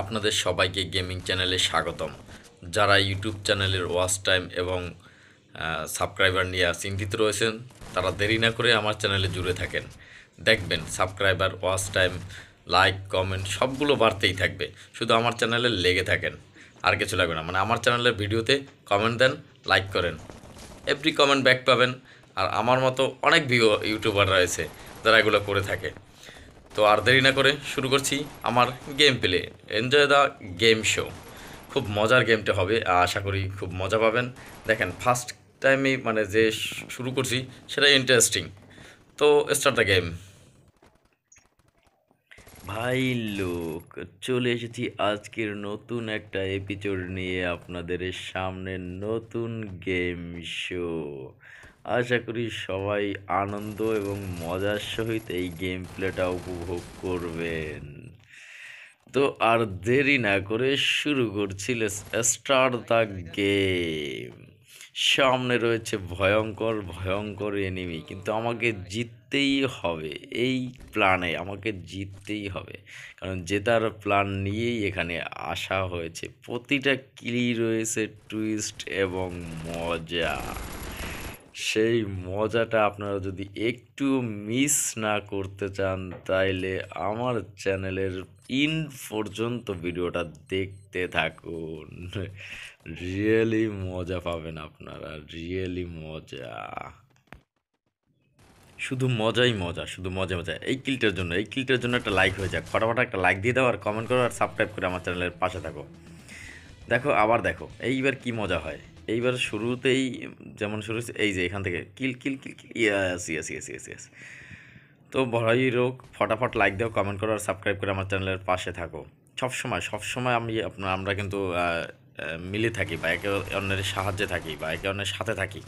আপনাদের সবাইকে গেমিং চ্যানেলে স্বাগতম যারা ইউটিউব চ্যানেলের ওয়াচ টাইম এবং সাবস্ক্রাইবার নিয়ে চিন্তিত রয়েছেন তারা দেরি না করে আমার চ্যানেলে জুড়ে থাকেন দেখবেন subscriber watch time like comment সবগুলো বাড়তেই থাকবে শুধু আমার চ্যানেলে লেগে থাকেন আর কিছু লাগবে না মানে আমার চ্যানেলের ভিডিওতে কমেন্ট দেন লাইক করেন এভরি কমেন্ট ব্যাক পাবেন আর আমার মতো অনেক ভিউ ইউটিউবার রয়েছে যারা এগুলো করে থাকে তো আর দেরি না করে শুরু করছি আমার game play enjoy the game show খুব মজার গেমটা হবে আশা করি খুব মজা পাবেন দেখেন ফার্স্ট টাইমে মানে যে শুরু করছি সেটা ইন্টারেস্টিং তো স্টার্ট দ্য গেম ভাই লোক চলে এসেছি আজকের নতুন একটা এপিসোড নিয়ে আপনাদের সামনে নতুন গেম শো আশা করি সবাই আনন্দ এবং মজার সহিত এই গেম প্লেটা উপভোগ করবেন তো আর দেরি না করে শুরু করছিল স্টার দ্য গেম সামনে রয়েছে ভয়ঙ্কর ভয়ঙ্কর এনিমি কিন্তু আমাকে জিততেই হবে এই প্ল্যানে আমাকে জিততেই হবে কারণ জেতার প্ল্যান নিয়েই এখানে আসা হয়েছে প্রতিটা কিলি রয়েছে টুইস্ট এবং মজা সেই মজাটা আপনারা যদি একটু মিস না করতে চান তাইলে আমার চ্যানেলের ইন পর্যন্ত ভিডিওটা দেখতে থাকুন রিয়েলি মজা পাবেন আপনারা রিয়েলি মজা শুধু মজাই মজা শুধু মজা মজা এই কিলটার জন্য এই কিলটার জন্য একটা লাইক হয়ে যাক ফটাফট একটা লাইক দিয়ে দাও আর কমেন্ট করো আর সাবস্ক্রাইব করে আমার চ্যানেলের পাশে থাকো দেখো আবার দেখো এইবার কি মজা হয় এইবার শুরুতেই যেমন শুরু হচ্ছে এই যে এখান থেকে কিল কিল কিল কিল ইয়াস ইয়াস ইয়াস ইয়াস ইয়াস তো বড়াই রোগ ফটাফট লাইক দাও কমেন্ট করো আর সাবস্ক্রাইব করে আমার চ্যানেলের পাশে থাকো সবসময় সবসময় আমি আপনার আমরা কিন্তু মিলে থাকি বা একে অন্যের সাহায্যে থাকি বা একে অন্যের সাথে থাকি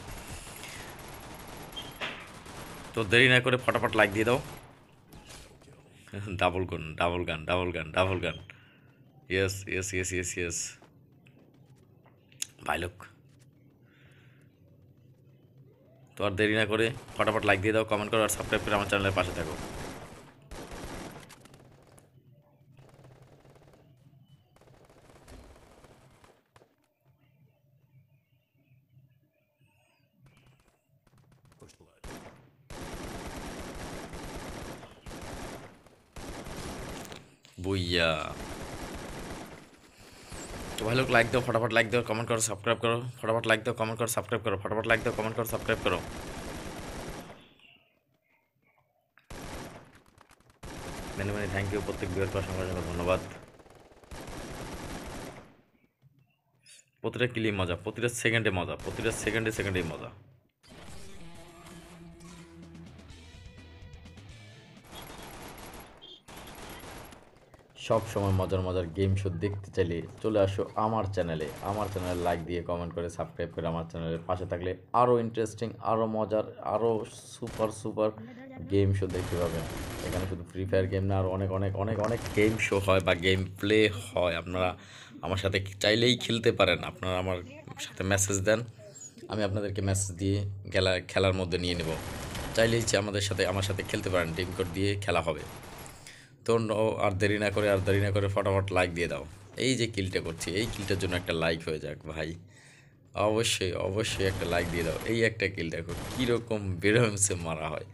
তো দেরি না করে ফটাফট লাইক দিয়ে দাও double gun double gun double gun double gun yes yes yes yes yes ভাই তো আর দেরি না করে ফটাফট লাইক দিয়ে দাও কমেন্ট করো আর সাবস্ক্রাইব করে আমার চ্যানেলের পাশে থাকো বুইয়া তো ভাই লোক লাইক দাও ফটাফট লাইক দাও কমেন্ট করো সাবস্ক্রাইব করো ফটাফট লাইক দাও কমেন্ট করো সাবস্ক্রাইব করো ফটাফট লাইক দাও কমেন্ট করো সাবস্ক্রাইব করো মেনে মেনে থ্যাংক ইউ প্রত্যেক বিয়ের করার সঙ্গে সঙ্গে ধন্যবাদ প্রতিটা কিলি মজা প্রতিটা সেকেন্ডে মজা প্রতিটা সেকেন্ডে সেকেন্ডেই মজা সব সময় মজার মজার গেম শো দেখতে চাইলে চলে আসো আমার চ্যানেলে আমার চ্যানেলে লাইক দিয়ে কমেন্ট করে সাবস্ক্রাইব করে আমার চ্যানেলের পাশে থাকলে আরও ইন্টারেস্টিং আরও মজার আরও সুপার সুপার গেম শো দেখতে পাবেন এখানে শুধু ফ্রি ফায়ার গেম না আরও অনেক অনেক অনেক অনেক গেম শো হয় বা গেম প্লে হয় আপনারা আমার সাথে চাইলেই খেলতে পারেন আপনারা আমার সাথে মেসেজ দেন আমি আপনাদেরকে মেসেজ দিয়ে খেলা খেলার মধ্যে নিয়ে নেব চাইলেই আমাদের সাথে আমার সাথে খেলতে পারেন টিম কোড দিয়ে খেলা হবে তো আর দেরি না করে আর দেরি না করে ফটাফট লাইক দিয়ে দাও এই যে কিলটা করছি এই কিলটার জন্য একটা লাইক হয়ে যাক ভাই অবশ্যই অবশ্যই একটা লাইক দিয়ে দাও এই একটা কিল দেখো কীরকম বেরোমসে মারা হয়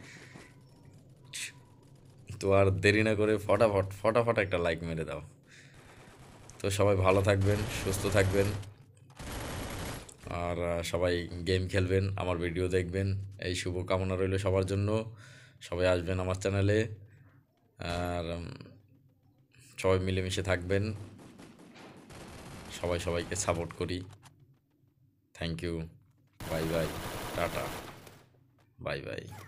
তো আর দেরি না করে ফটাফট ফটাফট একটা লাইক মেরে দাও তো সবাই ভালো থাকবেন সুস্থ থাকবেন আর সবাই গেম খেলবেন আমার ভিডিও দেখবেন এই শুভকামনা রইল সবার জন্য সবাই আসবেন আমার চ্যানেলে আর সবাই মিলেমিশে থাকবেন সবাই সবাইকে সাপোর্ট করি thank you bye bye tata bye by